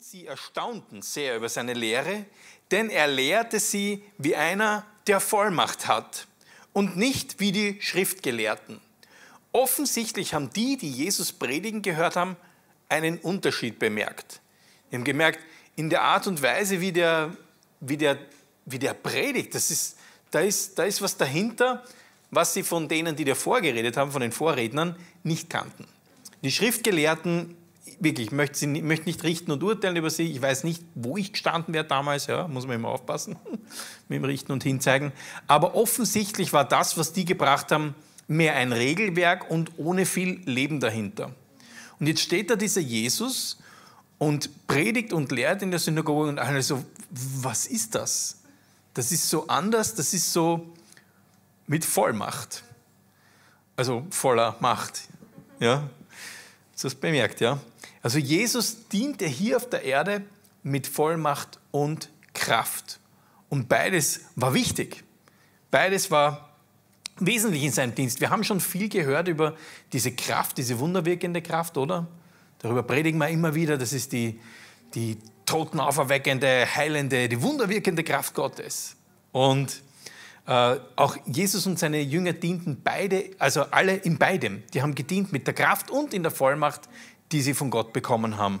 Und sie erstaunten sehr über seine Lehre, denn er lehrte sie wie einer, der Vollmacht hat und nicht wie die Schriftgelehrten. Offensichtlich haben die, die Jesus predigen gehört haben, einen Unterschied bemerkt. Sie haben gemerkt, in der Art und Weise, wie der, wie der, wie der predigt, das ist, da, ist, da ist was dahinter, was sie von denen, die dir vorgeredet haben, von den Vorrednern, nicht kannten. Die Schriftgelehrten wirklich, ich möchte, sie, möchte nicht richten und urteilen über sie. Ich weiß nicht, wo ich gestanden wäre damals, ja, muss man immer aufpassen, mit dem Richten und Hinzeigen. Aber offensichtlich war das, was die gebracht haben, mehr ein Regelwerk und ohne viel Leben dahinter. Und jetzt steht da dieser Jesus und predigt und lehrt in der Synagoge und alle so, was ist das? Das ist so anders, das ist so mit Vollmacht. Also voller Macht. Ja, das bemerkt, ja. Also Jesus diente hier auf der Erde mit Vollmacht und Kraft. Und beides war wichtig. Beides war wesentlich in seinem Dienst. Wir haben schon viel gehört über diese Kraft, diese wunderwirkende Kraft, oder? Darüber predigen wir immer wieder. Das ist die, die totenauferweckende, heilende, die wunderwirkende Kraft Gottes. Und äh, auch Jesus und seine Jünger dienten beide, also alle in beidem. Die haben gedient mit der Kraft und in der Vollmacht die sie von Gott bekommen haben.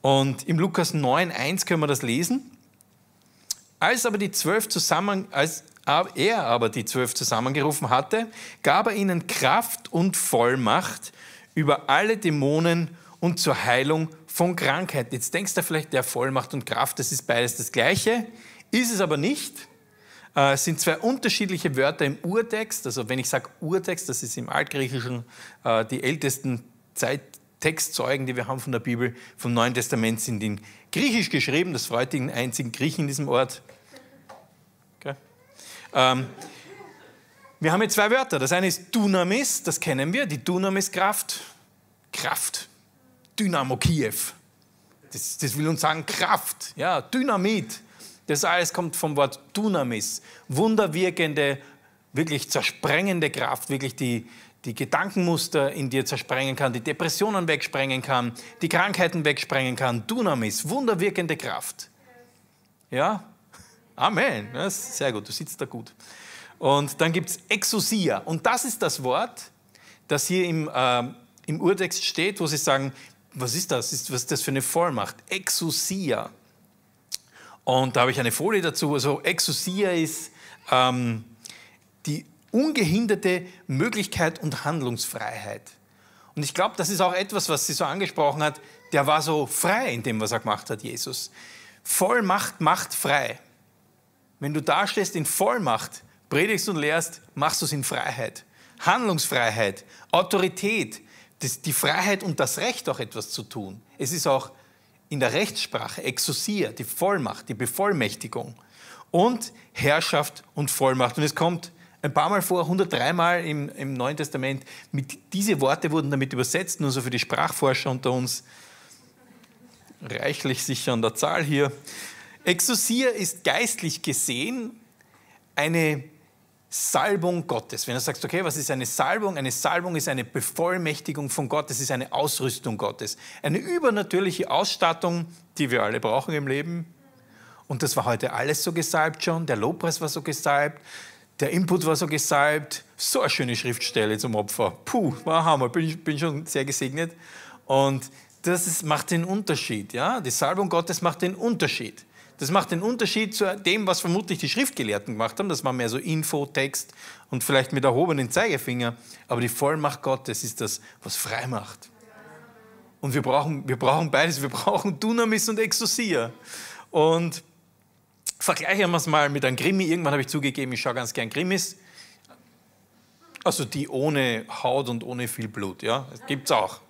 Und im Lukas 9, 1 können wir das lesen. Als aber die zwölf zusammen, als er aber die zwölf zusammengerufen hatte, gab er ihnen Kraft und Vollmacht über alle Dämonen und zur Heilung von Krankheiten. Jetzt denkst du vielleicht, der Vollmacht und Kraft, das ist beides das Gleiche. Ist es aber nicht. Es äh, sind zwei unterschiedliche Wörter im Urtext. Also wenn ich sage Urtext, das ist im Altgriechischen äh, die ältesten Zeit, Textzeugen, die wir haben von der Bibel, vom Neuen Testament, sind in Griechisch geschrieben. Das freut den einzigen Griechen in diesem Ort. Okay. Ähm, wir haben hier zwei Wörter. Das eine ist Dynamis, das kennen wir, die Dynamis-Kraft. Kraft. Dynamo Kiew. Das, das will uns sagen Kraft, ja, Dynamit. Das alles kommt vom Wort Dynamis. Wunderwirkende, wirklich zersprengende Kraft, wirklich die, die Gedankenmuster in dir zersprengen kann, die Depressionen wegsprengen kann, die Krankheiten wegsprengen kann. Dunamis, wunderwirkende Kraft. Ja? Amen. Ja, sehr gut, du sitzt da gut. Und dann gibt es Exousia. Und das ist das Wort, das hier im, äh, im Urtext steht, wo sie sagen, was ist das? was ist das für eine Vollmacht? Exousia. Und da habe ich eine Folie dazu. Also Exousia ist ähm, die ungehinderte Möglichkeit und Handlungsfreiheit. Und ich glaube, das ist auch etwas, was sie so angesprochen hat. Der war so frei in dem, was er gemacht hat, Jesus. Vollmacht macht frei. Wenn du dastehst in Vollmacht, predigst und lehrst, machst du es in Freiheit. Handlungsfreiheit, Autorität, das, die Freiheit und das Recht auch etwas zu tun. Es ist auch in der Rechtssprache Exosia, die Vollmacht, die Bevollmächtigung und Herrschaft und Vollmacht. Und es kommt ein paar Mal vor, 103 Mal im, im Neuen Testament. Mit, diese Worte wurden damit übersetzt, nur so für die Sprachforscher unter uns. Reichlich sicher an der Zahl hier. Exosia ist geistlich gesehen eine Salbung Gottes. Wenn du sagst, okay, was ist eine Salbung? Eine Salbung ist eine Bevollmächtigung von Gott, es ist eine Ausrüstung Gottes. Eine übernatürliche Ausstattung, die wir alle brauchen im Leben. Und das war heute alles so gesalbt schon. Der Lobpreis war so gesalbt, der Input war so gesalbt, so eine schöne Schriftstelle zum Opfer. Puh, war Hammer, bin, bin schon sehr gesegnet. Und das ist, macht den Unterschied. Ja? Die Salbung Gottes macht den Unterschied. Das macht den Unterschied zu dem, was vermutlich die Schriftgelehrten gemacht haben. Das war mehr so Infotext und vielleicht mit erhobenen Zeigefinger. Aber die Vollmacht Gottes ist das, was frei macht. Und wir brauchen, wir brauchen beides. Wir brauchen Dunamis und Exosia. Und vergleichen wir es mal mit einem Krimi. Irgendwann habe ich zugegeben, ich schaue ganz gern Krimis. Also die ohne Haut und ohne viel Blut, ja, gibt es auch.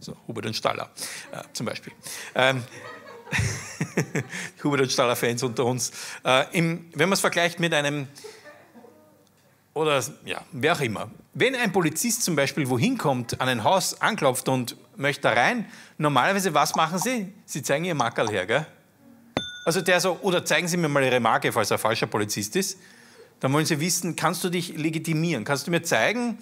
So, Hubert und Staller äh, zum Beispiel. Ähm, Hubert und Staller-Fans unter uns. Äh, im, wenn man es vergleicht mit einem, oder ja, wer auch immer. Wenn ein Polizist zum Beispiel wohin kommt, an ein Haus anklopft und möchte rein, normalerweise was machen sie? Sie zeigen ihr Mackerl her, gell? Also der so, oder zeigen Sie mir mal Ihre Marke, falls er falscher Polizist ist. Dann wollen Sie wissen, kannst du dich legitimieren? Kannst du mir zeigen,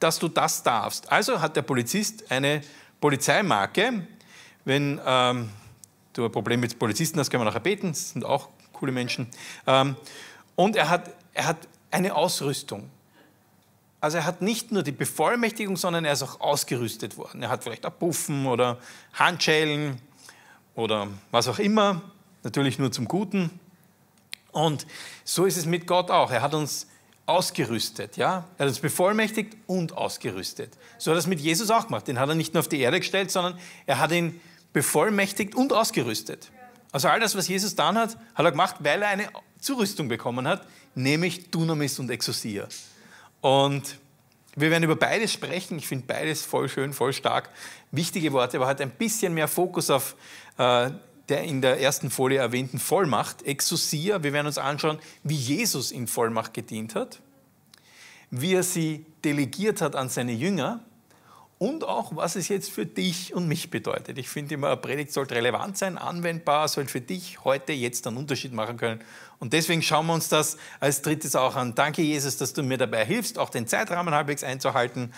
dass du das darfst? Also hat der Polizist eine Polizeimarke. Wenn ähm, du ein Problem mit Polizisten hast, können wir nachher beten. Das sind auch coole Menschen. Ähm, und er hat, er hat eine Ausrüstung. Also er hat nicht nur die Bevollmächtigung, sondern er ist auch ausgerüstet worden. Er hat vielleicht auch Puffen oder Handschellen oder was auch immer. Natürlich nur zum Guten. Und so ist es mit Gott auch. Er hat uns ausgerüstet, ja? Er hat uns bevollmächtigt und ausgerüstet. So hat er es mit Jesus auch gemacht. Den hat er nicht nur auf die Erde gestellt, sondern er hat ihn bevollmächtigt und ausgerüstet. Also all das, was Jesus dann hat, hat er gemacht, weil er eine Zurüstung bekommen hat, nämlich Dunamis und Exosia. Und wir werden über beides sprechen. Ich finde beides voll schön, voll stark. Wichtige Worte, aber halt ein bisschen mehr Fokus auf äh, der in der ersten Folie erwähnten Vollmacht, Exousia. Wir werden uns anschauen, wie Jesus in Vollmacht gedient hat, wie er sie delegiert hat an seine Jünger und auch, was es jetzt für dich und mich bedeutet. Ich finde immer, eine Predigt sollte relevant sein, anwendbar, soll für dich heute, jetzt einen Unterschied machen können. Und deswegen schauen wir uns das als drittes auch an. Danke, Jesus, dass du mir dabei hilfst, auch den Zeitrahmen halbwegs einzuhalten.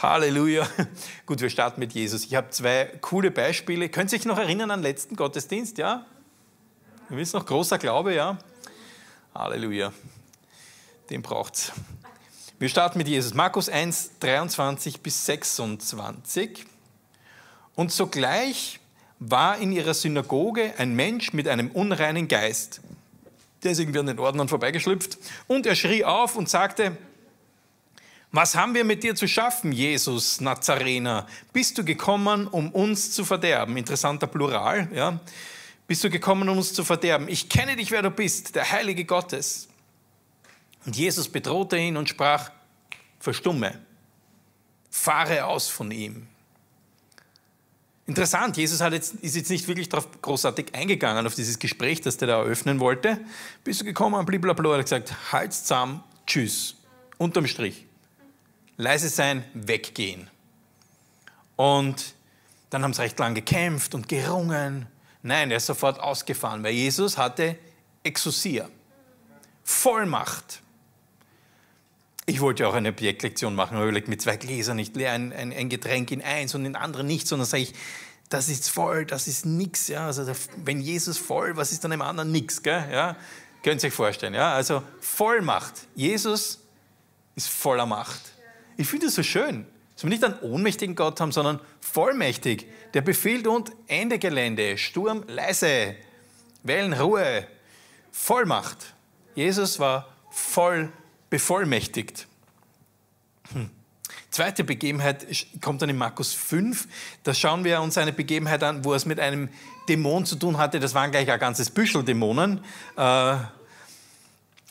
Halleluja. Gut, wir starten mit Jesus. Ich habe zwei coole Beispiele. Könnt ihr euch noch erinnern an den letzten Gottesdienst, ja? Ihr wisst noch, großer Glaube, ja? Halleluja. Den braucht es. Wir starten mit Jesus. Markus 1, 23 bis 26. Und sogleich war in ihrer Synagoge ein Mensch mit einem unreinen Geist. Der ist irgendwie an den Ordnern vorbeigeschlüpft. Und er schrie auf und sagte, was haben wir mit dir zu schaffen, Jesus Nazarener? Bist du gekommen, um uns zu verderben? Interessanter Plural, ja. Bist du gekommen, um uns zu verderben? Ich kenne dich, wer du bist, der Heilige Gottes. Und Jesus bedrohte ihn und sprach, verstumme, fahre aus von ihm. Interessant, Jesus jetzt, ist jetzt nicht wirklich darauf großartig eingegangen, auf dieses Gespräch, das der da eröffnen wollte. Bist du gekommen, blablabla, hat gesagt, halt zusammen, tschüss, unterm Strich. Leise sein, weggehen. Und dann haben sie recht lang gekämpft und gerungen. Nein, er ist sofort ausgefahren, weil Jesus hatte Exousia, Vollmacht. Ich wollte ja auch eine Objektlektion machen, aber überlegt mit zwei Gläsern, nicht leer, ein, ein, ein, Getränk in eins und in anderen nichts, sondern sage ich, das ist voll, das ist nix. Ja? Also, wenn Jesus voll, was ist dann im anderen nix? Ja? Könnt ihr euch vorstellen. Ja? Also Vollmacht. Jesus ist voller Macht. Ich finde das so schön, dass wir nicht einen ohnmächtigen Gott haben, sondern vollmächtig. Der befiehlt und Ende Gelände, Sturm leise, Wellen Ruhe, Vollmacht. Jesus war vollmächtig bevollmächtigt. Hm. Zweite Begebenheit kommt dann in Markus 5. Da schauen wir uns eine Begebenheit an, wo es mit einem Dämon zu tun hatte. Das waren gleich ein ganzes Büschel Dämonen. Äh,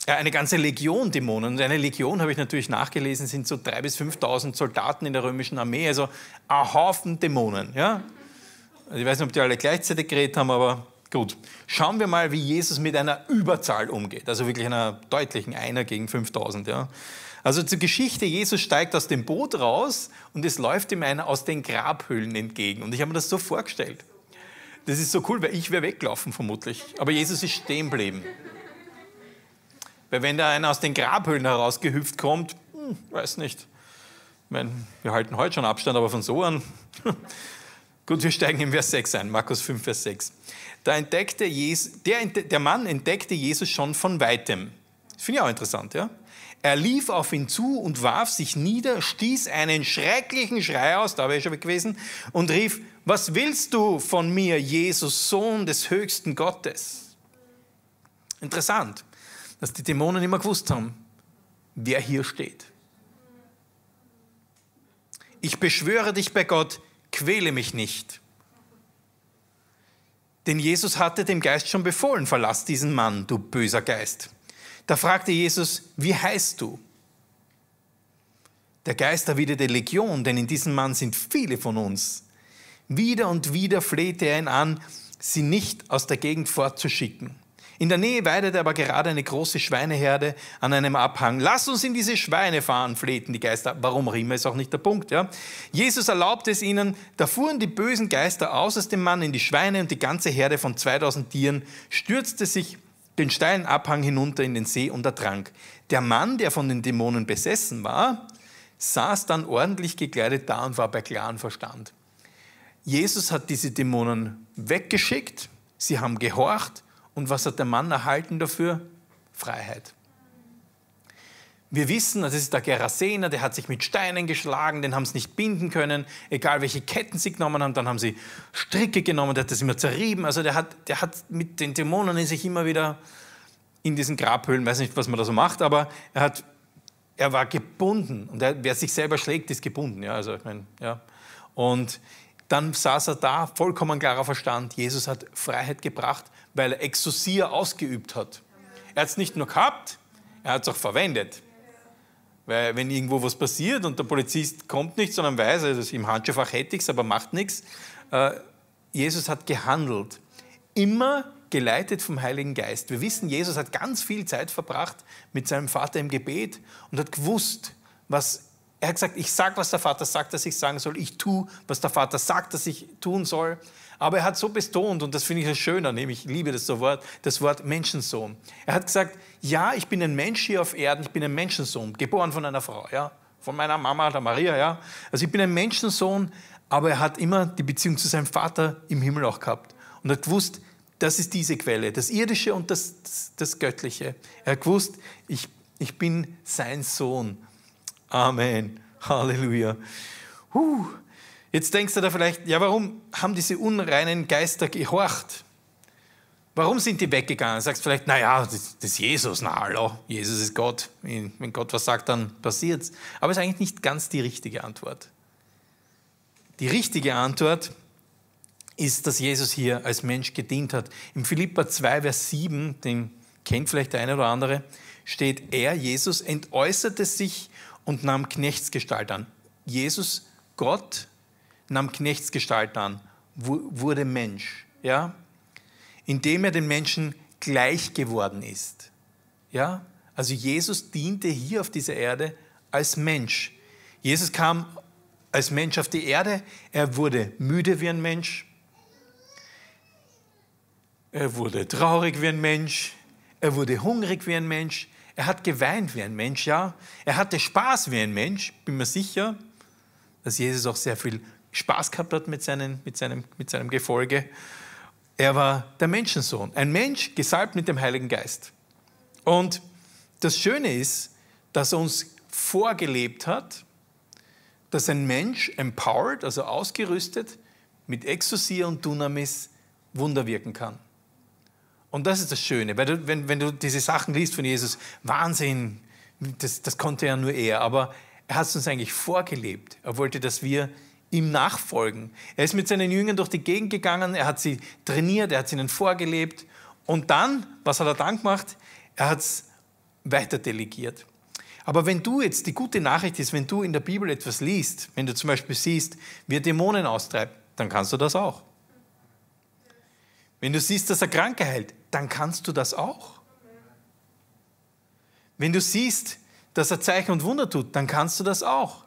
eine ganze Legion Dämonen. Und eine Legion, habe ich natürlich nachgelesen, sind so 3.000 bis 5.000 Soldaten in der römischen Armee. Also ein Haufen Dämonen. Ja? Also ich weiß nicht, ob die alle gleichzeitig geredet haben, aber Gut, schauen wir mal, wie Jesus mit einer Überzahl umgeht, also wirklich einer deutlichen Einer gegen 5000. Ja. Also zur Geschichte, Jesus steigt aus dem Boot raus und es läuft ihm einer aus den Grabhöhlen entgegen. Und ich habe mir das so vorgestellt. Das ist so cool, weil ich wäre weggelaufen vermutlich. Aber Jesus ist stehen geblieben. Weil wenn da einer aus den Grabhöhlen herausgehüpft kommt, hm, weiß nicht. Ich meine, wir halten heute schon Abstand, aber von so an Gut, wir steigen im Vers 6 ein, Markus 5, Vers 6. Da entdeckte Jesus, der, der Mann entdeckte Jesus schon von weitem. finde ich auch interessant, ja? Er lief auf ihn zu und warf sich nieder, stieß einen schrecklichen Schrei aus, da wäre ich schon weg gewesen, und rief, was willst du von mir, Jesus, Sohn des höchsten Gottes? Interessant, dass die Dämonen immer gewusst haben, wer hier steht. Ich beschwöre dich bei Gott, quäle mich nicht. Denn Jesus hatte dem Geist schon befohlen, verlass diesen Mann, du böser Geist. Da fragte Jesus, wie heißt du? Der Geist erwiderte Legion, denn in diesem Mann sind viele von uns. Wieder und wieder flehte er ihn an, sie nicht aus der Gegend fortzuschicken. In der Nähe weidet aber gerade eine große Schweineherde an einem Abhang. Lass uns in diese Schweine fahren, flehten die Geister. Warum auch immer, ist auch nicht der Punkt. Ja? Jesus erlaubte es ihnen. Da fuhren die bösen Geister aus aus dem Mann in die Schweine und die ganze Herde von 2000 Tieren stürzte sich den steilen Abhang hinunter in den See und ertrank. Der Mann, der von den Dämonen besessen war, saß dann ordentlich gekleidet da und war bei klarem Verstand. Jesus hat diese Dämonen weggeschickt, sie haben gehorcht und was hat der Mann erhalten dafür? Freiheit. Wir wissen, das ist der Gerasener, der hat sich mit Steinen geschlagen, den haben sie nicht binden können. Egal welche Ketten sie genommen haben, dann haben sie Stricke genommen, der hat das immer zerrieben. Also der hat, der hat mit den Dämonen in sich immer wieder in diesen Grabhöhlen, weiß nicht, was man da so macht, aber er, hat, er war gebunden. Und er, wer sich selber schlägt, ist gebunden. Ja, also, ich mein, ja. Und dann saß er da, vollkommen klarer Verstand. Jesus hat Freiheit gebracht, weil er Exosia ausgeübt hat. Er hat es nicht nur gehabt, er hat es auch verwendet. Weil wenn irgendwo was passiert und der Polizist kommt nicht, sondern weiß, also im Handschuhfach hätte ich es, aber macht nichts. Äh, Jesus hat gehandelt. Immer geleitet vom Heiligen Geist. Wir wissen, Jesus hat ganz viel Zeit verbracht mit seinem Vater im Gebet und hat gewusst, was er hat gesagt, ich sage, was der Vater sagt, dass ich sagen soll. Ich tue, was der Vater sagt, dass ich tun soll. Aber er hat so betont, und das finde ich das Schöne, nämlich ich liebe das Wort, das Wort Menschensohn. Er hat gesagt, ja, ich bin ein Mensch hier auf Erden, ich bin ein Menschensohn, geboren von einer Frau, ja, von meiner Mama, der Maria, ja. Also ich bin ein Menschensohn, aber er hat immer die Beziehung zu seinem Vater im Himmel auch gehabt und er hat gewusst, das ist diese Quelle, das Irdische und das, das, das Göttliche. Er hat gewusst, ich, ich bin sein Sohn Amen. Halleluja. Huh. Jetzt denkst du da vielleicht, ja, warum haben diese unreinen Geister gehorcht? Warum sind die weggegangen? Sagst vielleicht, naja, das, das ist Jesus, na hallo, Jesus ist Gott. Wenn Gott was sagt, dann passiert's. Aber es ist eigentlich nicht ganz die richtige Antwort. Die richtige Antwort ist, dass Jesus hier als Mensch gedient hat. Im Philippa 2, Vers 7, den kennt vielleicht der eine oder andere, steht, er, Jesus, entäußerte sich und nahm Knechtsgestalt an. Jesus, Gott, nahm Knechtsgestalt an, wurde Mensch, ja? indem er den Menschen gleich geworden ist. Ja? Also Jesus diente hier auf dieser Erde als Mensch. Jesus kam als Mensch auf die Erde, er wurde müde wie ein Mensch, er wurde traurig wie ein Mensch, er wurde hungrig wie ein Mensch, er hat geweint wie ein Mensch, ja. Er hatte Spaß wie ein Mensch. Bin mir sicher, dass Jesus auch sehr viel Spaß gehabt hat mit, seinen, mit, seinem, mit seinem Gefolge. Er war der Menschensohn, ein Mensch gesalbt mit dem Heiligen Geist. Und das Schöne ist, dass er uns vorgelebt hat, dass ein Mensch empowered, also ausgerüstet, mit Exousia und Dunamis Wunder wirken kann. Und das ist das Schöne, weil du, wenn, wenn du diese Sachen liest von Jesus, Wahnsinn, das, das konnte ja nur er, aber er hat es uns eigentlich vorgelebt. Er wollte, dass wir ihm nachfolgen. Er ist mit seinen Jüngern durch die Gegend gegangen, er hat sie trainiert, er hat es ihnen vorgelebt. Und dann, was hat er dann gemacht? Er hat es weiter delegiert. Aber wenn du jetzt, die gute Nachricht ist, wenn du in der Bibel etwas liest, wenn du zum Beispiel siehst, wie er Dämonen austreibt, dann kannst du das auch. Wenn du siehst, dass er Kranke heilt, dann kannst du das auch. Wenn du siehst, dass er Zeichen und Wunder tut, dann kannst du das auch.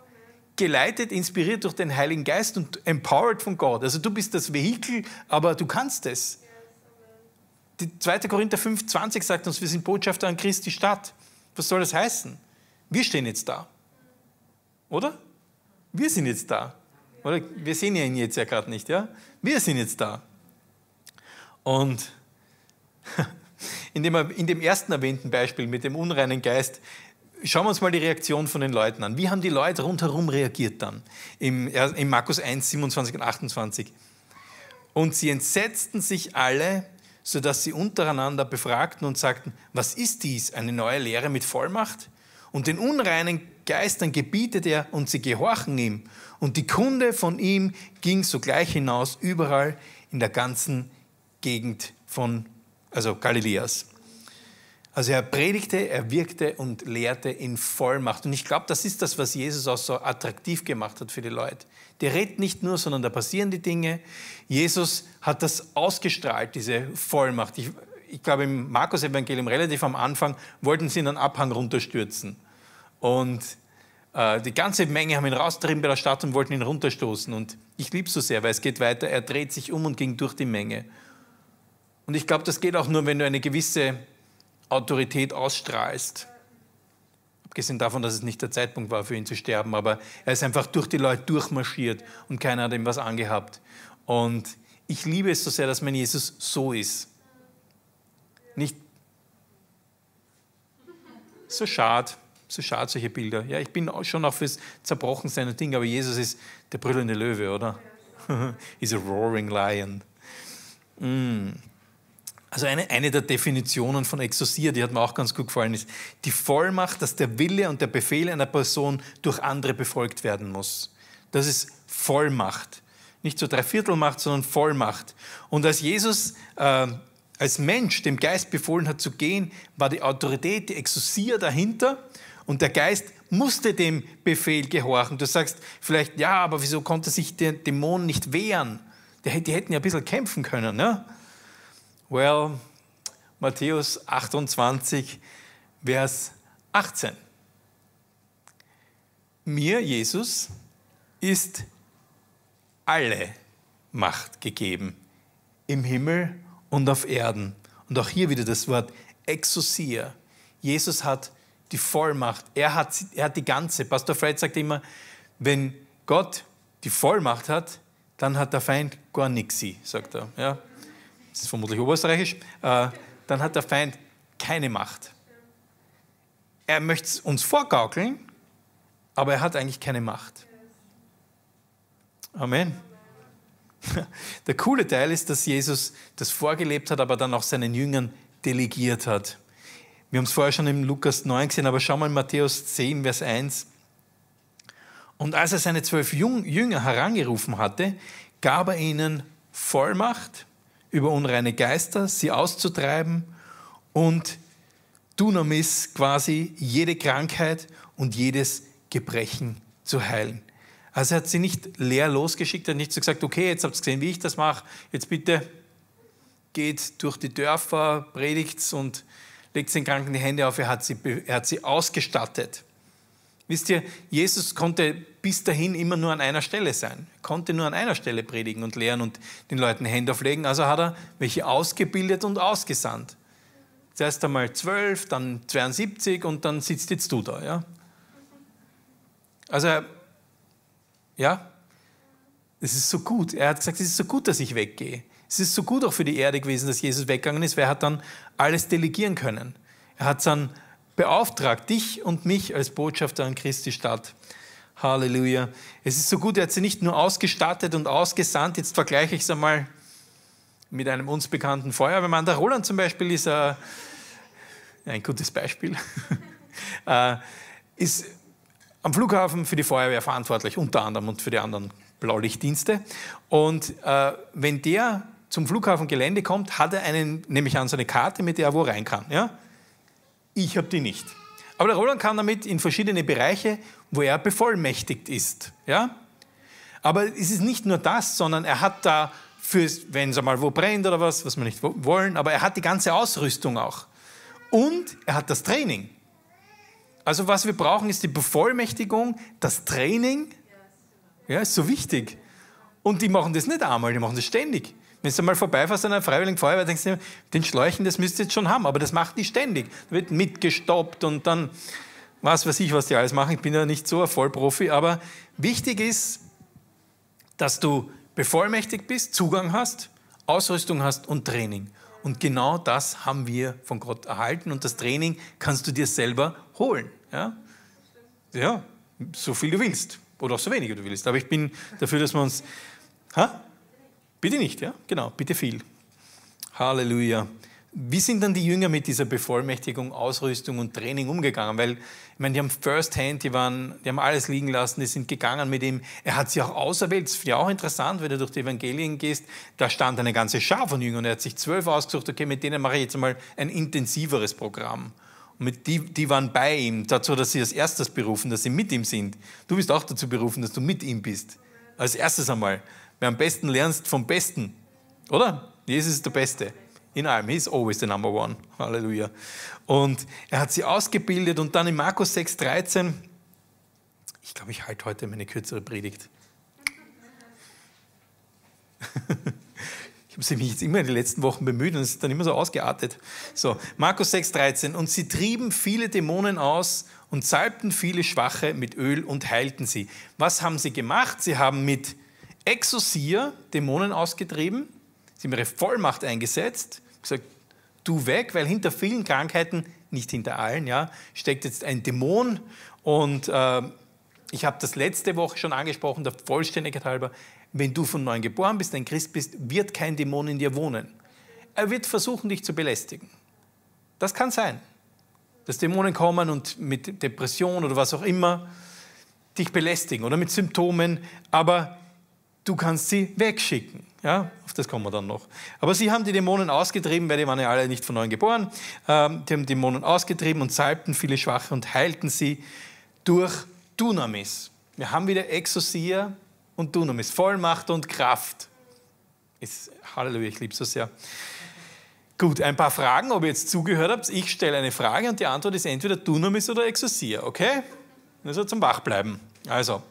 Geleitet, inspiriert durch den Heiligen Geist und empowered von Gott. Also du bist das Vehikel, aber du kannst es. Die 2. Korinther 5, 20 sagt uns, wir sind Botschafter an Christi Stadt. Was soll das heißen? Wir stehen jetzt da. Oder? Wir sind jetzt da. Oder wir sehen ihn jetzt ja gerade nicht, ja? Wir sind jetzt da. Und In dem, in dem ersten erwähnten Beispiel mit dem unreinen Geist, schauen wir uns mal die Reaktion von den Leuten an. Wie haben die Leute rundherum reagiert dann? Im, in Markus 1, 27 und 28. Und sie entsetzten sich alle, sodass sie untereinander befragten und sagten, was ist dies, eine neue Lehre mit Vollmacht? Und den unreinen Geistern gebietet er und sie gehorchen ihm. Und die Kunde von ihm ging sogleich hinaus, überall in der ganzen Gegend von also Galileas. Also er predigte, er wirkte und lehrte in Vollmacht. Und ich glaube, das ist das, was Jesus auch so attraktiv gemacht hat für die Leute. Der redet nicht nur, sondern da passieren die Dinge. Jesus hat das ausgestrahlt, diese Vollmacht. Ich, ich glaube, im Markus-Evangelium relativ am Anfang wollten sie ihn einen Abhang runterstürzen. Und äh, die ganze Menge haben ihn rausgetrieben bei der Stadt und wollten ihn runterstoßen. Und ich liebe es so sehr, weil es geht weiter. Er dreht sich um und ging durch die Menge. Und ich glaube, das geht auch nur, wenn du eine gewisse Autorität ausstrahlst. Abgesehen davon, dass es nicht der Zeitpunkt war, für ihn zu sterben, aber er ist einfach durch die Leute durchmarschiert und keiner hat ihm was angehabt. Und ich liebe es so sehr, dass mein Jesus so ist. Nicht so schad, so schad solche Bilder. Ja, ich bin auch schon auch fürs Zerbrochen seiner Dinge, aber Jesus ist der brüllende Löwe, oder? He's a roaring lion. Mm. Also eine, eine der Definitionen von Exosia, die hat mir auch ganz gut gefallen, ist die Vollmacht, dass der Wille und der Befehl einer Person durch andere befolgt werden muss. Das ist Vollmacht. Nicht so Dreiviertelmacht, sondern Vollmacht. Und als Jesus äh, als Mensch dem Geist befohlen hat zu gehen, war die Autorität, die Exosia dahinter und der Geist musste dem Befehl gehorchen. Du sagst vielleicht, ja, aber wieso konnte sich der Dämon nicht wehren? Die, die hätten ja ein bisschen kämpfen können. Ne? Well, Matthäus 28, Vers 18. Mir, Jesus, ist alle Macht gegeben, im Himmel und auf Erden. Und auch hier wieder das Wort Exousia. Jesus hat die Vollmacht, er hat, er hat die ganze. Pastor Fred sagt immer, wenn Gott die Vollmacht hat, dann hat der Feind gar nichts, sagt er. Ja? das ist vermutlich oberösterreichisch, äh, dann hat der Feind keine Macht. Er möchte es uns vorgaukeln, aber er hat eigentlich keine Macht. Amen. Der coole Teil ist, dass Jesus das vorgelebt hat, aber dann auch seinen Jüngern delegiert hat. Wir haben es vorher schon im Lukas 9 gesehen, aber schau mal in Matthäus 10, Vers 1. Und als er seine zwölf Jünger herangerufen hatte, gab er ihnen Vollmacht über unreine Geister, sie auszutreiben und Dunamis quasi jede Krankheit und jedes Gebrechen zu heilen. Also er hat sie nicht leer losgeschickt, er hat nicht so gesagt, okay, jetzt habt ihr gesehen, wie ich das mache, jetzt bitte geht durch die Dörfer, predigt und legt den Kranken die Hände auf, er hat sie, er hat sie ausgestattet. Wisst ihr, Jesus konnte bis dahin immer nur an einer Stelle sein. Er Konnte nur an einer Stelle predigen und lehren und den Leuten Hände auflegen. Also hat er welche ausgebildet und ausgesandt. Zuerst einmal zwölf, dann 72 und dann sitzt jetzt du da. Ja? Also, ja, es ist so gut. Er hat gesagt, es ist so gut, dass ich weggehe. Es ist so gut auch für die Erde gewesen, dass Jesus weggegangen ist, weil er hat dann alles delegieren können. Er hat dann beauftragt, dich und mich als Botschafter an Christi Stadt Halleluja. Es ist so gut, er hat sie nicht nur ausgestattet und ausgesandt. Jetzt vergleiche ich es einmal mit einem uns bekannten Feuerwehrmann. Der Roland zum Beispiel ist äh, ein gutes Beispiel. äh, ist am Flughafen für die Feuerwehr verantwortlich, unter anderem und für die anderen Blaulichtdienste. Und äh, wenn der zum Flughafengelände kommt, hat er einen, nämlich an, so eine Karte, mit der er wo rein kann. Ja? Ich habe die nicht. Aber der Roland kann damit in verschiedene Bereiche wo er bevollmächtigt ist. Ja? Aber es ist nicht nur das, sondern er hat da, wenn es einmal wo brennt oder was, was wir nicht wollen, aber er hat die ganze Ausrüstung auch. Und er hat das Training. Also was wir brauchen, ist die Bevollmächtigung, das Training. Ja, ist so wichtig. Und die machen das nicht einmal, die machen das ständig. Wenn du mal vorbeifährst an einer Freiwilligen Feuerwehr, denkst du, den Schläuchen, das müsst ihr jetzt schon haben, aber das macht die ständig. Da wird mitgestoppt und dann was weiß ich, was die alles machen. Ich bin ja nicht so ein Vollprofi, aber wichtig ist, dass du bevollmächtigt bist, Zugang hast, Ausrüstung hast und Training. Und genau das haben wir von Gott erhalten und das Training kannst du dir selber holen. Ja, ja so viel du willst oder auch so wenig du willst. Aber ich bin dafür, dass wir uns. Ha? Bitte nicht, ja? Genau, bitte viel. Halleluja. Wie sind dann die Jünger mit dieser Bevollmächtigung, Ausrüstung und Training umgegangen? Weil, ich meine, die haben First Hand, die, waren, die haben alles liegen lassen, die sind gegangen mit ihm. Er hat sie auch auserwählt. Das finde ich auch interessant, wenn du durch die Evangelien gehst. Da stand eine ganze Schar von Jüngern. Er hat sich zwölf ausgesucht, okay, mit denen mache ich jetzt mal ein intensiveres Programm. Und mit die, die waren bei ihm, dazu, dass sie als erstes berufen, dass sie mit ihm sind. Du bist auch dazu berufen, dass du mit ihm bist. Als erstes einmal. Wer am besten lernst, vom Besten. Oder? Jesus ist der Beste in allem. He's always the number one. Halleluja. Und er hat sie ausgebildet und dann in Markus 6, 13, ich glaube, ich halte heute meine kürzere Predigt. ich habe mich jetzt immer in den letzten Wochen bemüht und es ist dann immer so ausgeartet. So, Markus 6, 13. Und sie trieben viele Dämonen aus und salbten viele Schwache mit Öl und heilten sie. Was haben sie gemacht? Sie haben mit Exorzier Dämonen ausgetrieben, sie haben ihre Vollmacht eingesetzt gesagt, du weg, weil hinter vielen Krankheiten, nicht hinter allen, ja, steckt jetzt ein Dämon. Und äh, ich habe das letzte Woche schon angesprochen, der Vollständigkeit halber, wenn du von neuem geboren bist, ein Christ bist, wird kein Dämon in dir wohnen. Er wird versuchen, dich zu belästigen. Das kann sein, dass Dämonen kommen und mit Depression oder was auch immer dich belästigen oder mit Symptomen, aber du kannst sie wegschicken. Ja, auf das kommen wir dann noch. Aber sie haben die Dämonen ausgetrieben, weil die waren ja alle nicht von neuem geboren. Ähm, die haben Dämonen ausgetrieben und salbten viele Schwache und heilten sie durch Dunamis. Wir haben wieder Exosia und Dunamis, Vollmacht und Kraft. Ist, Halleluja, ich liebe es so sehr. Gut, ein paar Fragen, ob ihr jetzt zugehört habt. Ich stelle eine Frage und die Antwort ist entweder Dunamis oder Exosia, okay? Also zum Wachbleiben. Also,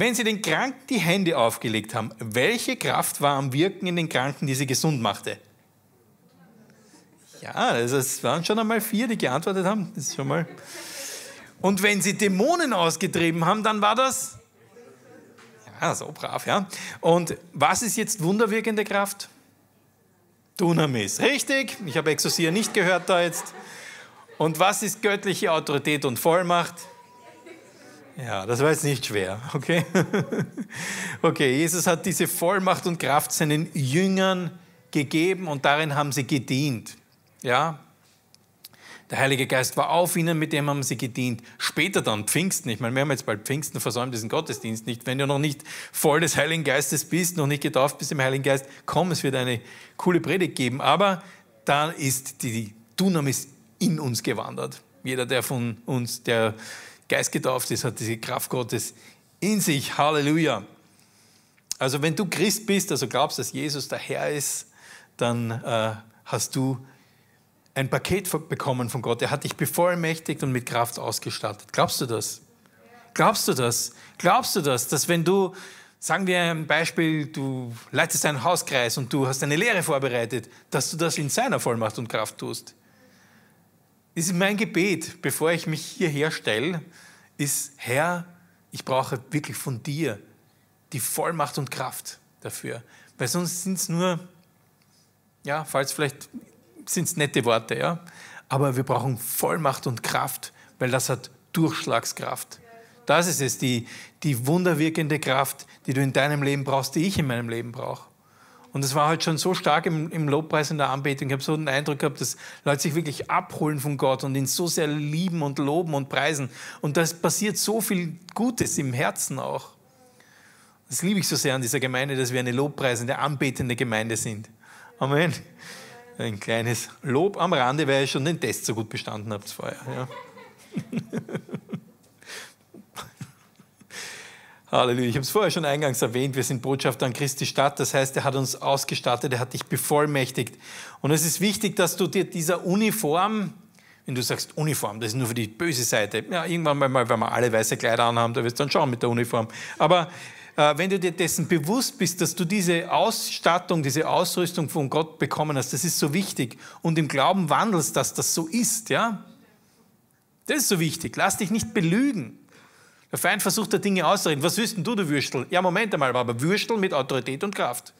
wenn Sie den Kranken die Hände aufgelegt haben, welche Kraft war am Wirken in den Kranken, die sie gesund machte? Ja, es waren schon einmal vier, die geantwortet haben. Das ist schon mal. Und wenn sie Dämonen ausgetrieben haben, dann war das. Ja, so brav, ja. Und was ist jetzt wunderwirkende Kraft? Dunamis. Richtig, ich habe Exosia nicht gehört da jetzt. Und was ist göttliche Autorität und Vollmacht? Ja, das war jetzt nicht schwer, okay? okay, Jesus hat diese Vollmacht und Kraft seinen Jüngern gegeben und darin haben sie gedient. Ja? Der Heilige Geist war auf ihnen, mit dem haben sie gedient. Später dann, Pfingsten, ich meine, wir haben jetzt bald Pfingsten versäumt, diesen Gottesdienst nicht. Wenn du noch nicht voll des Heiligen Geistes bist, noch nicht getauft bist im Heiligen Geist, komm, es wird eine coole Predigt geben. Aber da ist die, die Dunamis in uns gewandert. Jeder, der von uns, der Geist getauft ist, hat diese Kraft Gottes in sich. Halleluja. Also wenn du Christ bist, also glaubst, dass Jesus der Herr ist, dann äh, hast du ein Paket bekommen von Gott. Er hat dich bevollmächtigt und mit Kraft ausgestattet. Glaubst du das? Glaubst du das? Glaubst du das, dass wenn du, sagen wir ein Beispiel, du leitest einen Hauskreis und du hast eine Lehre vorbereitet, dass du das in seiner Vollmacht und Kraft tust? ist mein Gebet, bevor ich mich hierher stelle, ist, Herr, ich brauche wirklich von dir die Vollmacht und Kraft dafür. Weil sonst sind es nur, ja, falls vielleicht sind es nette Worte, ja. Aber wir brauchen Vollmacht und Kraft, weil das hat Durchschlagskraft. Das ist es, die, die wunderwirkende Kraft, die du in deinem Leben brauchst, die ich in meinem Leben brauche. Und es war halt schon so stark im, im Lobpreis in der Anbetung. Ich habe so den Eindruck gehabt, dass Leute sich wirklich abholen von Gott und ihn so sehr lieben und loben und preisen. Und da passiert so viel Gutes im Herzen auch. Das liebe ich so sehr an dieser Gemeinde, dass wir eine lobpreisende, anbetende Gemeinde sind. Amen. Ein kleines Lob am Rande, weil ihr schon den Test so gut bestanden habt vorher. Ja. Halleluja. Ich habe es vorher schon eingangs erwähnt, wir sind Botschafter an Christi Stadt. Das heißt, er hat uns ausgestattet, er hat dich bevollmächtigt. Und es ist wichtig, dass du dir dieser Uniform, wenn du sagst Uniform, das ist nur für die böse Seite. Ja, irgendwann mal, wenn wir alle weiße Kleider anhaben, da wirst du dann schauen mit der Uniform. Aber äh, wenn du dir dessen bewusst bist, dass du diese Ausstattung, diese Ausrüstung von Gott bekommen hast, das ist so wichtig und im Glauben wandelst, dass das so ist, ja? Das ist so wichtig. Lass dich nicht belügen. Der Feind versucht da Dinge auszureden. Was wüssten du, du Würstel? Ja, Moment einmal, aber Würstel mit Autorität und Kraft.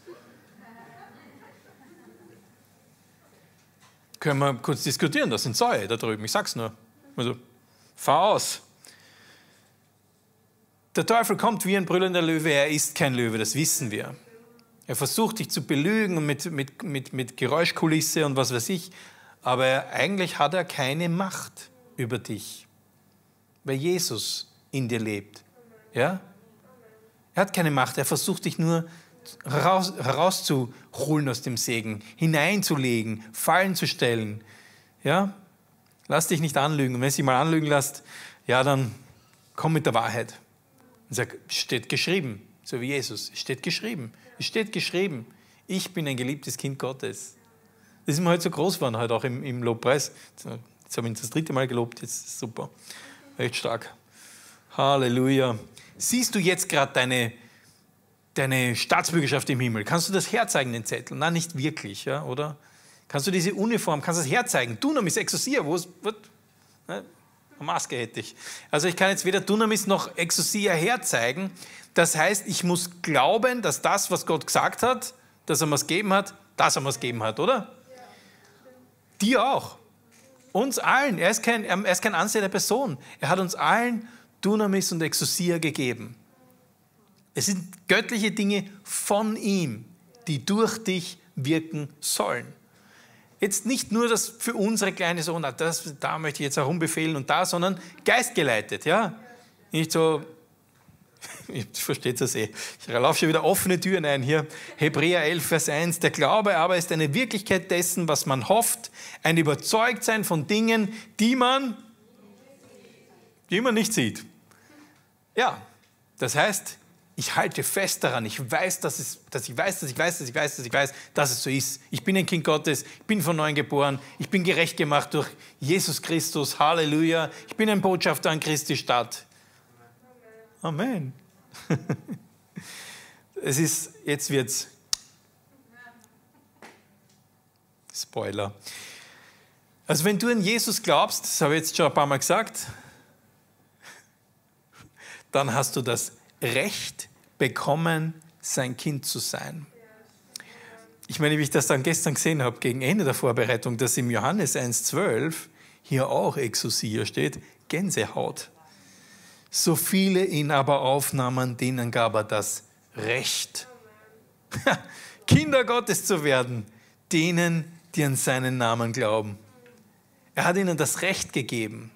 Können wir kurz diskutieren, das sind Säue da drüben, ich sag's nur. Also, fahr aus. Der Teufel kommt wie ein brüllender Löwe, er ist kein Löwe, das wissen wir. Er versucht dich zu belügen mit, mit, mit, mit Geräuschkulisse und was weiß ich, aber eigentlich hat er keine Macht über dich, weil Jesus in dir lebt. Ja? Er hat keine Macht, er versucht dich nur raus, herauszuholen aus dem Segen, hineinzulegen, fallen zu stellen. Ja? Lass dich nicht anlügen. Und wenn du dich mal anlügen lässt, ja, dann komm mit der Wahrheit. Und sag, steht geschrieben, so wie Jesus, steht geschrieben. Es steht geschrieben, ich bin ein geliebtes Kind Gottes. Das ist mir heute so groß geworden, heute auch im, im Lobpreis. Jetzt habe ich das dritte Mal gelobt, jetzt ist super. Echt stark. Halleluja. Siehst du jetzt gerade deine, deine Staatsbürgerschaft im Himmel? Kannst du das herzeigen, den Zettel? Nein, nicht wirklich, ja, oder? Kannst du diese Uniform, kannst du das herzeigen? Dunamis, Exousia, wo ist, Eine Maske hätte ich. Also ich kann jetzt weder Dunamis noch Exosia herzeigen. Das heißt, ich muss glauben, dass das, was Gott gesagt hat, dass er mir es gegeben hat, dass er mir es gegeben hat, oder? Ja. Dir auch. Uns allen. Er ist, kein, er kein Ansehen der Person. Er hat uns allen Dunamis und Exousia gegeben. Es sind göttliche Dinge von ihm, die durch dich wirken sollen. Jetzt nicht nur das für unsere kleine Sohn, das, da möchte ich jetzt herumbefehlen und da, sondern geistgeleitet, ja. Nicht so, ihr versteht das eh, ich laufe schon wieder offene Türen ein hier. Hebräer 11, Vers 1, der Glaube aber ist eine Wirklichkeit dessen, was man hofft, ein Überzeugtsein von Dingen, die man die man nicht sieht. Ja, das heißt, ich halte fest daran. Ich weiß, dass, es, dass ich weiß, dass ich weiß, dass ich weiß, dass ich weiß, dass es so ist. Ich bin ein Kind Gottes, ich bin von neuem geboren, ich bin gerecht gemacht durch Jesus Christus. Halleluja. Ich bin ein Botschafter an Christi Stadt. Amen. Es ist, jetzt wird's. Spoiler. Also wenn du an Jesus glaubst, das habe ich jetzt schon ein paar Mal gesagt, dann hast du das Recht bekommen, sein Kind zu sein. Ich meine, wie ich das dann gestern gesehen habe, gegen Ende der Vorbereitung, dass im Johannes 1,12 hier auch Exousia steht, Gänsehaut. So viele ihn aber aufnahmen, denen gab er das Recht, Kinder Gottes zu werden, denen, die an seinen Namen glauben. Er hat ihnen das Recht gegeben.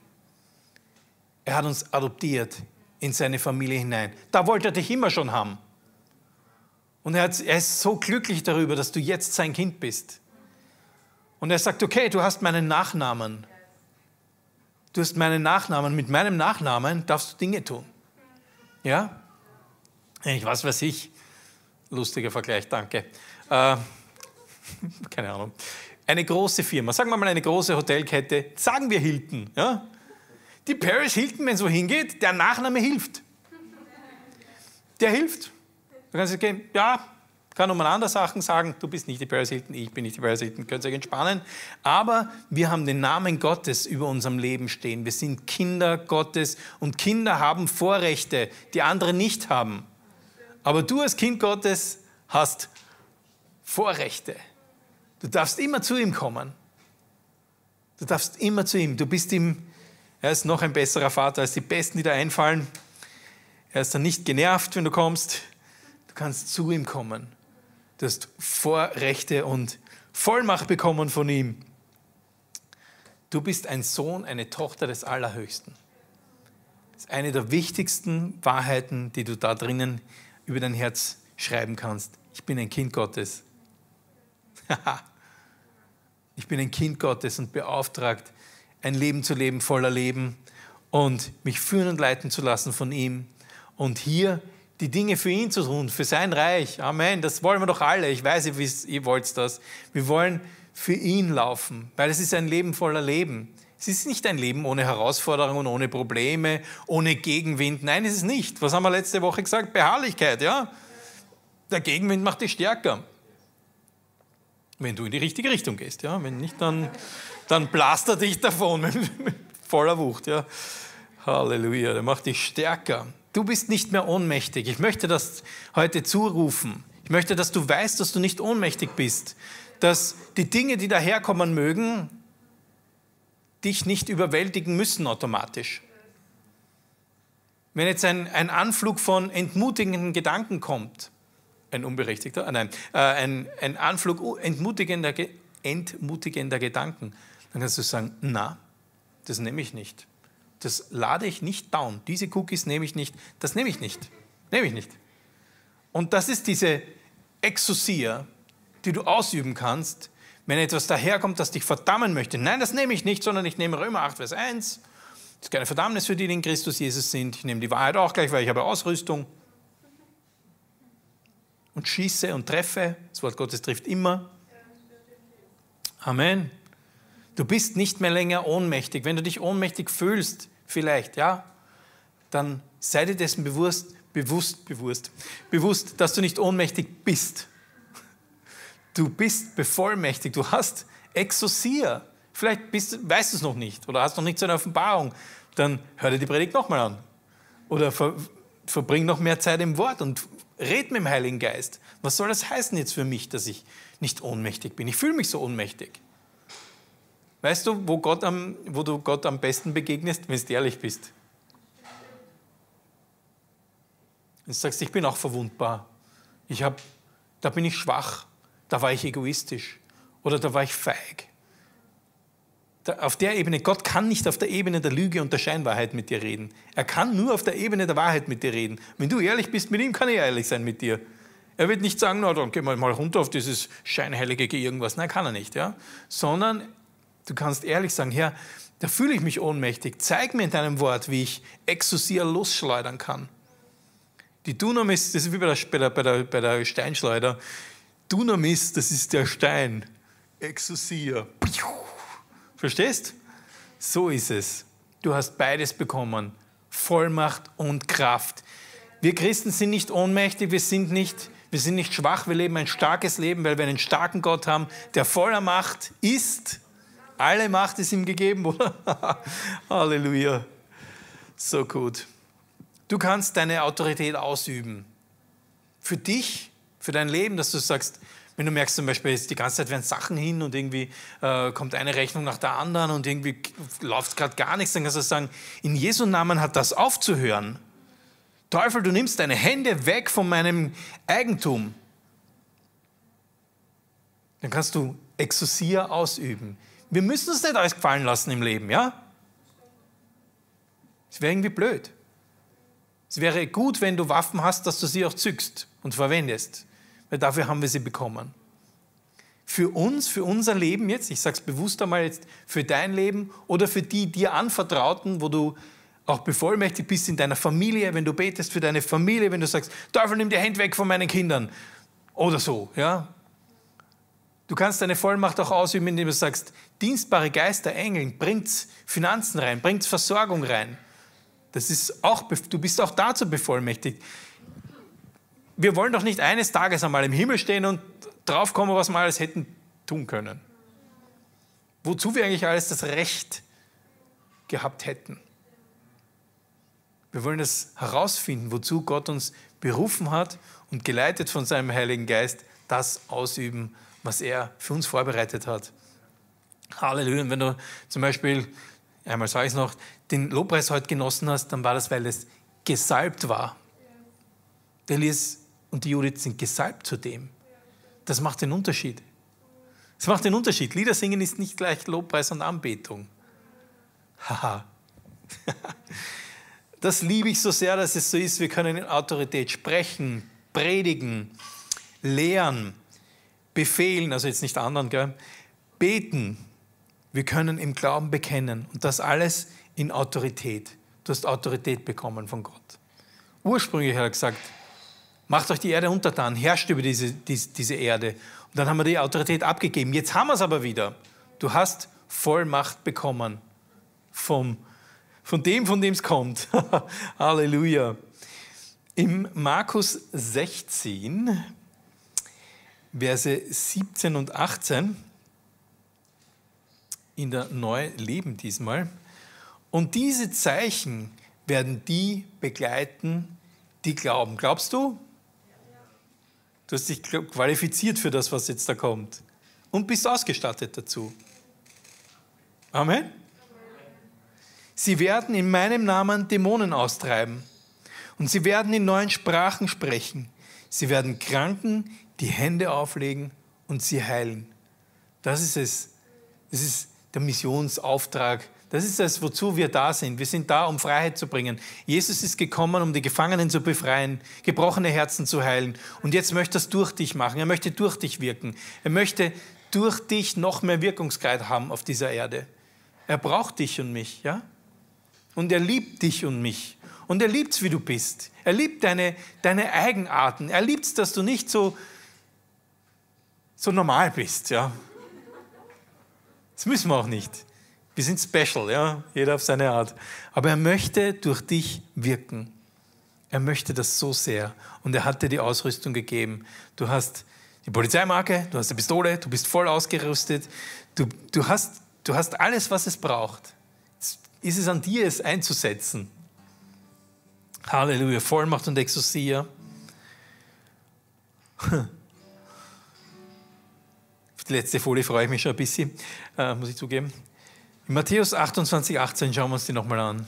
Er hat uns adoptiert in seine Familie hinein. Da wollte er dich immer schon haben. Und er, ist so glücklich darüber, dass du jetzt sein Kind bist. Und er sagt, okay, du hast meinen Nachnamen. Du hast meinen Nachnamen. Mit meinem Nachnamen darfst du Dinge tun. Ja? Ich weiß, was ich. Lustiger Vergleich, danke. Äh, keine Ahnung. Eine große Firma, sagen wir mal eine große Hotelkette, sagen wir Hilton, ja? Die Paris Hilton, wenn es wohin geht, der Nachname hilft. Der hilft. Du kannst gehen, ja, kann andere Sachen sagen, du bist nicht die Paris Hilton, ich bin nicht die Paris Hilton, könnt ihr euch entspannen. Aber wir haben den Namen Gottes über unserem Leben stehen. Wir sind Kinder Gottes und Kinder haben Vorrechte, die andere nicht haben. Aber du als Kind Gottes hast Vorrechte. Du darfst immer zu ihm kommen. Du darfst immer zu ihm. Du bist ihm er ist noch ein besserer Vater als die Besten, die dir einfallen. Er ist dann nicht genervt, wenn du kommst. Du kannst zu ihm kommen. Du hast Vorrechte und Vollmacht bekommen von ihm. Du bist ein Sohn, eine Tochter des Allerhöchsten. Das ist eine der wichtigsten Wahrheiten, die du da drinnen über dein Herz schreiben kannst. Ich bin ein Kind Gottes. ich bin ein Kind Gottes und beauftragt, ein Leben zu leben, voller Leben und mich führen und leiten zu lassen von ihm und hier die Dinge für ihn zu tun, für sein Reich. Amen. Das wollen wir doch alle. Ich weiß, ihr, wollt das. Wir wollen für ihn laufen, weil es ist ein Leben voller Leben. Es ist nicht ein Leben ohne Herausforderungen, ohne Probleme, ohne Gegenwind. Nein, es ist nicht. Was haben wir letzte Woche gesagt? Beharrlichkeit, ja? Der Gegenwind macht dich stärker. Wenn du in die richtige Richtung gehst, ja? Wenn nicht, dann dann plaster dich davon mit, mit voller Wucht. Ja. Halleluja, der macht dich stärker. Du bist nicht mehr ohnmächtig. Ich möchte das heute zurufen. Ich möchte, dass du weißt, dass du nicht ohnmächtig bist. Dass die Dinge, die daherkommen mögen, dich nicht überwältigen müssen automatisch. Wenn jetzt ein, ein Anflug von entmutigenden Gedanken kommt, ein unberechtigter, äh, nein, äh, ein, ein Anflug entmutigender, entmutigender Gedanken, dann kannst du sagen, na, das nehme ich nicht. Das lade ich nicht down. Diese Cookies nehme ich nicht. Das nehme ich nicht. Nehme ich nicht. Und das ist diese Exousia, die du ausüben kannst, wenn etwas daherkommt, das dich verdammen möchte. Nein, das nehme ich nicht, sondern ich nehme Römer 8, Vers 1. Das ist keine Verdammnis für die, die in Christus Jesus sind. Ich nehme die Wahrheit auch gleich, weil ich habe Ausrüstung. Und schieße und treffe. Das Wort Gottes trifft immer. Amen. Du bist nicht mehr länger ohnmächtig. Wenn du dich ohnmächtig fühlst, vielleicht, ja, dann sei dir dessen bewusst, bewusst, bewusst, bewusst, dass du nicht ohnmächtig bist. Du bist bevollmächtigt. Du hast Exosia. Vielleicht bist, weißt du es noch nicht oder hast noch nicht so eine Offenbarung. Dann hör dir die Predigt nochmal an. Oder ver, verbring noch mehr Zeit im Wort und red mit dem Heiligen Geist. Was soll das heißen jetzt für mich, dass ich nicht ohnmächtig bin? Ich fühle mich so ohnmächtig. Weißt du, wo, Gott am, wo du Gott am besten begegnest, wenn du ehrlich bist? Wenn du sagst, ich bin auch verwundbar. Ich hab, da bin ich schwach, da war ich egoistisch oder da war ich feig. Da, auf der Ebene, Gott kann nicht auf der Ebene der Lüge und der Scheinwahrheit mit dir reden. Er kann nur auf der Ebene der Wahrheit mit dir reden. Wenn du ehrlich bist mit ihm, kann er ehrlich sein mit dir. Er wird nicht sagen, na dann gehen wir mal runter auf dieses scheinheilige irgendwas. Nein, kann er nicht. Ja? Sondern Du kannst ehrlich sagen, Herr, da fühle ich mich ohnmächtig. Zeig mir in deinem Wort, wie ich Exosia losschleudern kann. Die Dunamis, das ist wie bei der, bei der, bei der Steinschleuder. Dunamis, das ist der Stein. Exosia. Verstehst? So ist es. Du hast beides bekommen. Vollmacht und Kraft. Wir Christen sind nicht ohnmächtig, wir sind nicht, wir sind nicht schwach, wir leben ein starkes Leben, weil wir einen starken Gott haben, der voller Macht ist alle Macht ist ihm gegeben, worden. Halleluja. So gut. Du kannst deine Autorität ausüben. Für dich, für dein Leben, dass du sagst, wenn du merkst zum Beispiel, die ganze Zeit werden Sachen hin und irgendwie äh, kommt eine Rechnung nach der anderen und irgendwie läuft gerade gar nichts, dann kannst du sagen, in Jesu Namen hat das aufzuhören. Teufel, du nimmst deine Hände weg von meinem Eigentum. Dann kannst du Exosia ausüben. Wir müssen uns nicht alles gefallen lassen im Leben, ja? Es wäre irgendwie blöd. Es wäre gut, wenn du Waffen hast, dass du sie auch zückst und verwendest, weil dafür haben wir sie bekommen. Für uns, für unser Leben jetzt, ich sage es bewusst einmal jetzt, für dein Leben oder für die dir anvertrauten, wo du auch bevollmächtigt bist in deiner Familie, wenn du betest für deine Familie, wenn du sagst, Teufel, nimm die Hände weg von meinen Kindern oder so, ja, Du kannst deine Vollmacht auch ausüben, indem du sagst, dienstbare Geister, Engeln, bringt's Finanzen rein, bringt's Versorgung rein. Das ist auch, du bist auch dazu bevollmächtigt. Wir wollen doch nicht eines Tages einmal im Himmel stehen und draufkommen, was wir alles hätten tun können. Wozu wir eigentlich alles das Recht gehabt hätten. Wir wollen das herausfinden, wozu Gott uns berufen hat und geleitet von seinem Heiligen Geist das ausüben was er für uns vorbereitet hat. Halleluja. Und wenn du zum Beispiel, einmal sage ich es noch, den Lobpreis heute genossen hast, dann war das, weil es gesalbt war. Der Elias und die Judith sind gesalbt zu dem. Das macht den Unterschied. Das macht den Unterschied. Lieder singen ist nicht gleich Lobpreis und Anbetung. Haha. das liebe ich so sehr, dass es so ist. Wir können in Autorität sprechen, predigen, lehren befehlen, also jetzt nicht anderen, gell? beten. Wir können im Glauben bekennen und das alles in Autorität. Du hast Autorität bekommen von Gott. Ursprünglich hat er gesagt, macht euch die Erde untertan, herrscht über diese, diese, diese Erde. Und dann haben wir die Autorität abgegeben. Jetzt haben wir es aber wieder. Du hast Vollmacht bekommen vom, von dem, von dem es kommt. Halleluja. Im Markus 16 Verse 17 und 18 in der Neue Leben diesmal. Und diese Zeichen werden die begleiten, die glauben. Glaubst du? Du hast dich qualifiziert für das, was jetzt da kommt. Und bist ausgestattet dazu. Amen. Sie werden in meinem Namen Dämonen austreiben. Und sie werden in neuen Sprachen sprechen. Sie werden Kranken die Hände auflegen und sie heilen. Das ist es. Das ist der Missionsauftrag. Das ist es, wozu wir da sind. Wir sind da, um Freiheit zu bringen. Jesus ist gekommen, um die Gefangenen zu befreien, gebrochene Herzen zu heilen. Und jetzt möchte er es durch dich machen. Er möchte durch dich wirken. Er möchte durch dich noch mehr Wirkungsgrad haben auf dieser Erde. Er braucht dich und mich, ja? Und er liebt dich und mich. Und er liebt es, wie du bist. Er liebt deine, deine Eigenarten. Er liebt es, dass du nicht so, so normal bist. Ja. Das müssen wir auch nicht. Wir sind special, ja? jeder auf seine Art. Aber er möchte durch dich wirken. Er möchte das so sehr. Und er hat dir die Ausrüstung gegeben. Du hast die Polizeimarke, du hast eine Pistole, du bist voll ausgerüstet. Du, du, hast, du hast alles, was es braucht. Jetzt ist es an dir, es einzusetzen. Halleluja, Vollmacht und Exousia. Auf die letzte Folie freue ich mich schon ein bisschen, äh, muss ich zugeben. In Matthäus 28, 18 schauen wir uns die nochmal an.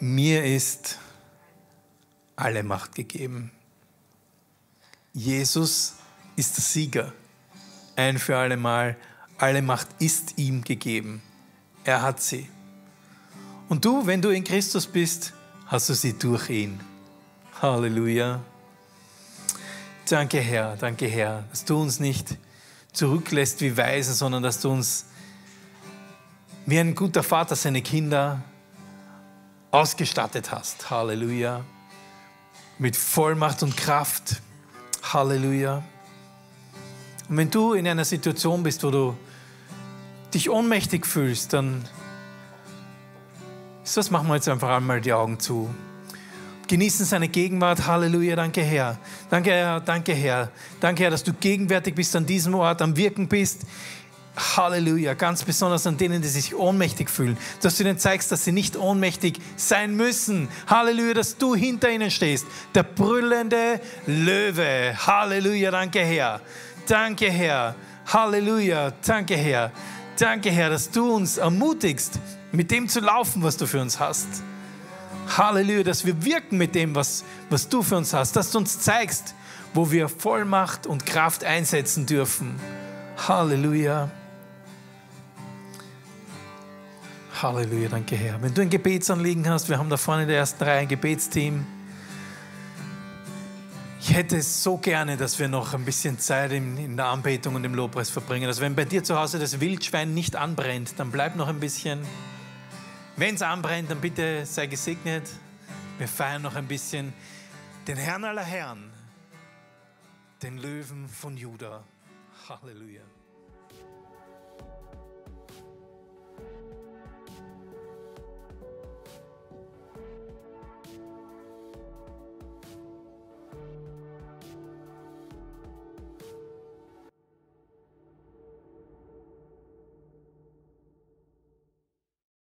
Mir ist alle Macht gegeben. Jesus ist der Sieger. Ein für alle Mal. Alle Macht ist ihm gegeben. Er hat sie. Und du, wenn du in Christus bist, hast du sie durch ihn. Halleluja. Danke, Herr, danke, Herr, dass du uns nicht zurücklässt wie Weisen, sondern dass du uns wie ein guter Vater seine Kinder ausgestattet hast. Halleluja. Mit Vollmacht und Kraft. Halleluja. Und wenn du in einer Situation bist, wo du dich ohnmächtig fühlst, dann ist das, machen wir jetzt einfach einmal die Augen zu genießen seine Gegenwart. Halleluja, danke Herr. Danke Herr, danke Herr. Danke Herr, dass du gegenwärtig bist an diesem Ort, am Wirken bist. Halleluja, ganz besonders an denen, die sich ohnmächtig fühlen, dass du ihnen zeigst, dass sie nicht ohnmächtig sein müssen. Halleluja, dass du hinter ihnen stehst, der brüllende Löwe. Halleluja, danke Herr. Danke Herr. Halleluja, danke Herr. Danke Herr, dass du uns ermutigst, mit dem zu laufen, was du für uns hast. Halleluja, dass wir wirken mit dem, was, was du für uns hast, dass du uns zeigst, wo wir Vollmacht und Kraft einsetzen dürfen. Halleluja. Halleluja, danke Herr. Wenn du ein Gebetsanliegen hast, wir haben da vorne in der ersten Reihe ein Gebetsteam. Ich hätte es so gerne, dass wir noch ein bisschen Zeit in, in der Anbetung und im Lobpreis verbringen. Also wenn bei dir zu Hause das Wildschwein nicht anbrennt, dann bleib noch ein bisschen. Wenn es anbrennt, dann bitte sei gesegnet. Wir feiern noch ein bisschen den Herrn aller Herren, den Löwen von Juda. Halleluja.